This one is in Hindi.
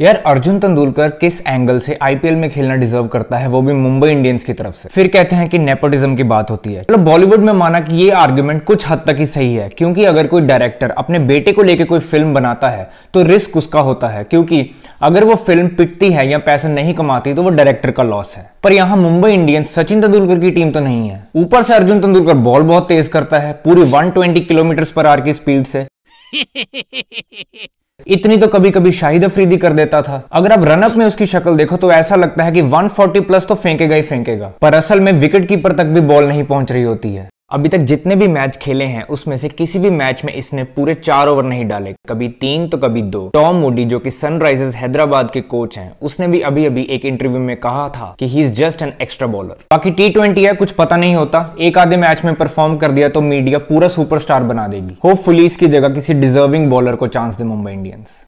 यार अर्जुन तेंदुलकर किस एंगल से आईपीएल में खेलना डिजर्व करता है वो भी मुंबई इंडियंस की तरफ से फिर कहते हैं कि नेपोटिज्म की बात होती है मतलब तो बॉलीवुड में माना कि ये आर्ग्यूमेंट कुछ हद तक ही सही है क्योंकि अगर कोई डायरेक्टर अपने बेटे को लेकर कोई फिल्म बनाता है तो रिस्क उसका होता है क्योंकि अगर वो फिल्म पिटती है या पैसे नहीं कमाती तो वो डायरेक्टर का लॉस है पर यहाँ मुंबई इंडियंस सचिन तेंदुलकर की टीम तो नहीं है ऊपर से अर्जुन तेंदुलकर बॉल बहुत तेज करता है पूरी ट्वेंटी किलोमीटर पर आर की स्पीड से इतनी तो कभी कभी शाहिद अफरीदी कर देता था अगर आप रनअप में उसकी शक्ल देखो तो ऐसा लगता है कि 140 प्लस तो फेंकेगा ही फेंकेगा पर असल में विकेट कीपर तक भी बॉल नहीं पहुंच रही होती है अभी तक जितने भी मैच खेले हैं उसमें से किसी भी मैच में इसने पूरे चार ओवर नहीं डाले कभी तीन तो कभी दो टॉम मोडी जो कि सनराइजर्स हैदराबाद के कोच हैं उसने भी अभी अभी एक इंटरव्यू में कहा था कि he is just an extra bowler बाकी टी ट्वेंटी है कुछ पता नहीं होता एक आधे मैच में परफॉर्म कर दिया तो मीडिया पूरा सुपर बना देगी होप इसकी जगह किसी डिजर्विंग बॉलर को चांस दे मुंबई इंडियंस